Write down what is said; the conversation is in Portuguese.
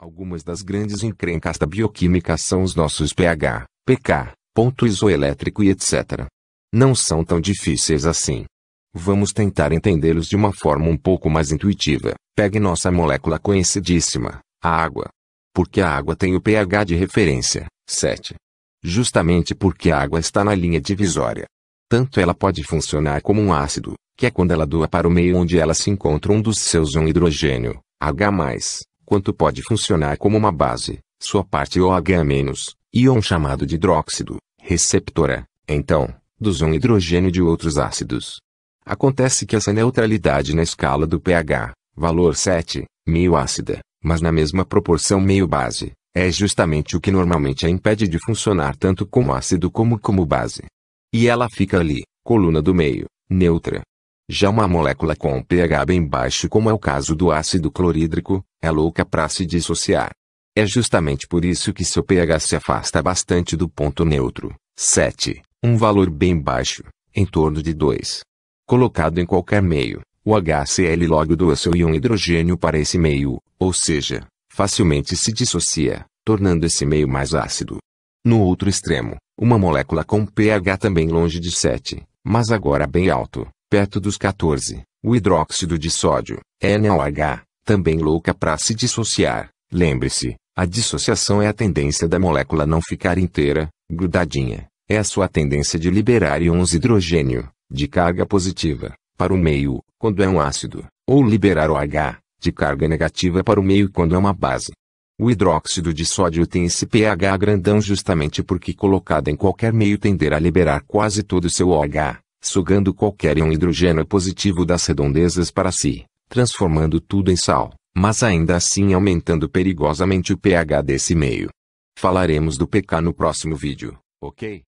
Algumas das grandes encrencas da bioquímica são os nossos pH, pK, ponto isoelétrico e etc. Não são tão difíceis assim. Vamos tentar entendê-los de uma forma um pouco mais intuitiva. Pegue nossa molécula conhecidíssima, a água. Porque a água tem o pH de referência, 7. Justamente porque a água está na linha divisória. Tanto ela pode funcionar como um ácido, que é quando ela doa para o meio onde ela se encontra um dos seus um hidrogênio, H+ quanto pode funcionar como uma base, sua parte OH-, íon chamado de hidróxido, receptora, então, dos um hidrogênio de outros ácidos. Acontece que essa neutralidade na escala do pH, valor 7, meio ácida, mas na mesma proporção meio base, é justamente o que normalmente a impede de funcionar tanto como ácido como como base. E ela fica ali, coluna do meio, neutra. Já uma molécula com pH bem baixo, como é o caso do ácido clorídrico, é louca para se dissociar. É justamente por isso que seu pH se afasta bastante do ponto neutro, 7, um valor bem baixo, em torno de 2. Colocado em qualquer meio, o HCl logo doa seu íon hidrogênio para esse meio, ou seja, facilmente se dissocia, tornando esse meio mais ácido. No outro extremo, uma molécula com pH também longe de 7, mas agora bem alto, perto dos 14, o hidróxido de sódio, NaOH, também louca para se dissociar. Lembre-se, a dissociação é a tendência da molécula não ficar inteira, grudadinha. É a sua tendência de liberar íons hidrogênio, de carga positiva, para o meio, quando é um ácido, ou liberar o H, de carga negativa para o meio quando é uma base. O hidróxido de sódio tem esse pH grandão justamente porque colocado em qualquer meio tenderá a liberar quase todo o seu OH, sugando qualquer íon hidrogênio positivo das redondezas para si transformando tudo em sal, mas ainda assim aumentando perigosamente o pH desse meio. Falaremos do pK no próximo vídeo, ok?